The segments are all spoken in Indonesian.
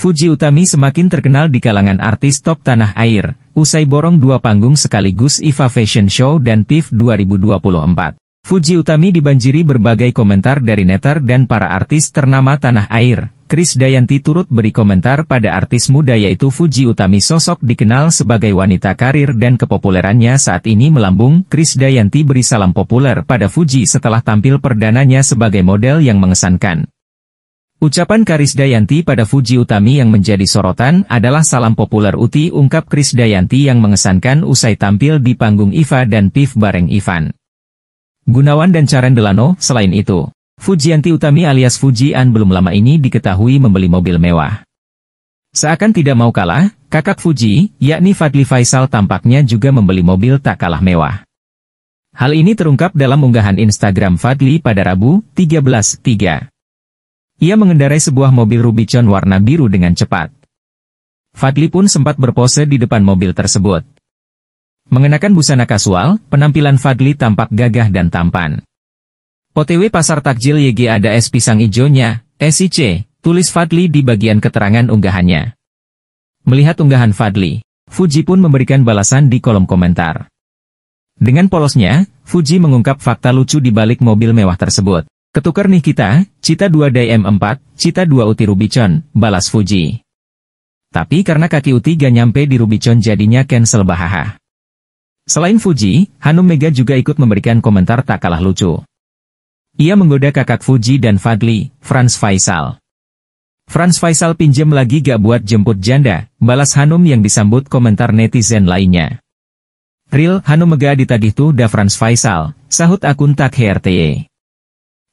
Fuji Utami semakin terkenal di kalangan artis top tanah air, usai borong dua panggung sekaligus IFA Fashion Show dan TIFF 2024. Fuji Utami dibanjiri berbagai komentar dari netter dan para artis ternama tanah air. Chris Dayanti turut beri komentar pada artis muda yaitu Fuji Utami sosok dikenal sebagai wanita karir dan kepopulerannya saat ini melambung. Chris Dayanti beri salam populer pada Fuji setelah tampil perdananya sebagai model yang mengesankan. Ucapan Karis Dayanti pada Fuji Utami yang menjadi sorotan adalah salam populer Uti ungkap Kris Dayanti yang mengesankan usai tampil di panggung IFA dan PIF bareng Ivan. Gunawan dan Caren Delano, selain itu, Fujianti Utami alias Fujian belum lama ini diketahui membeli mobil mewah. Seakan tidak mau kalah, kakak Fuji, yakni Fadli Faisal tampaknya juga membeli mobil tak kalah mewah. Hal ini terungkap dalam unggahan Instagram Fadli pada Rabu, 13.3. Ia mengendarai sebuah mobil Rubicon warna biru dengan cepat. Fadli pun sempat berpose di depan mobil tersebut. Mengenakan busana kasual, penampilan Fadli tampak gagah dan tampan. OTW Pasar Takjil YG ada es pisang ijonya, SIC, tulis Fadli di bagian keterangan unggahannya. Melihat unggahan Fadli, Fuji pun memberikan balasan di kolom komentar. Dengan polosnya, Fuji mengungkap fakta lucu di balik mobil mewah tersebut. Ketukar nih kita, Cita 2 Dm 4, Cita 2 Uti Rubicon, balas Fuji. Tapi karena kaki Uti gak nyampe di Rubicon jadinya cancel bahaha. Selain Fuji, Hanum Mega juga ikut memberikan komentar tak kalah lucu. Ia menggoda kakak Fuji dan Fadli, Franz Faisal. Franz Faisal pinjam lagi gak buat jemput janda, balas Hanum yang disambut komentar netizen lainnya. Real Hanum Mega ditagih tuh da Franz Faisal, sahut akun tak HRTE.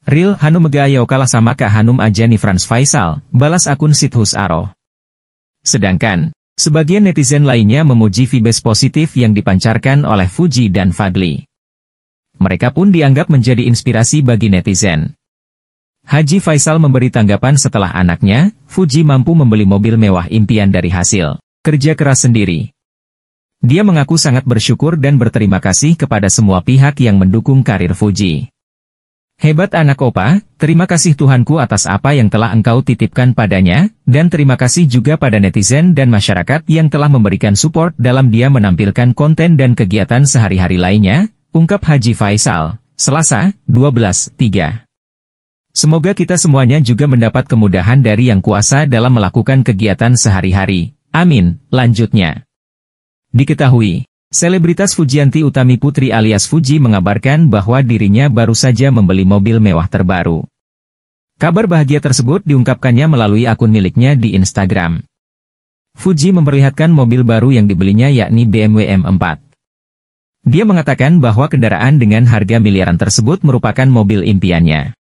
Real Hanum Gayo kalah sama Kak Hanum Ajani Frans Faisal, balas akun Sithus Aro. Sedangkan, sebagian netizen lainnya memuji vibes positif yang dipancarkan oleh Fuji dan Fadli. Mereka pun dianggap menjadi inspirasi bagi netizen. Haji Faisal memberi tanggapan setelah anaknya, Fuji mampu membeli mobil mewah impian dari hasil kerja keras sendiri. Dia mengaku sangat bersyukur dan berterima kasih kepada semua pihak yang mendukung karir Fuji. Hebat anak opa, terima kasih Tuhanku atas apa yang telah engkau titipkan padanya, dan terima kasih juga pada netizen dan masyarakat yang telah memberikan support dalam dia menampilkan konten dan kegiatan sehari-hari lainnya, ungkap Haji Faisal, Selasa, 12.3. Semoga kita semuanya juga mendapat kemudahan dari yang kuasa dalam melakukan kegiatan sehari-hari. Amin, lanjutnya. Diketahui. Selebritas Fujianti Utami Putri alias Fuji mengabarkan bahwa dirinya baru saja membeli mobil mewah terbaru. Kabar bahagia tersebut diungkapkannya melalui akun miliknya di Instagram. Fuji memperlihatkan mobil baru yang dibelinya yakni BMW M4. Dia mengatakan bahwa kendaraan dengan harga miliaran tersebut merupakan mobil impiannya.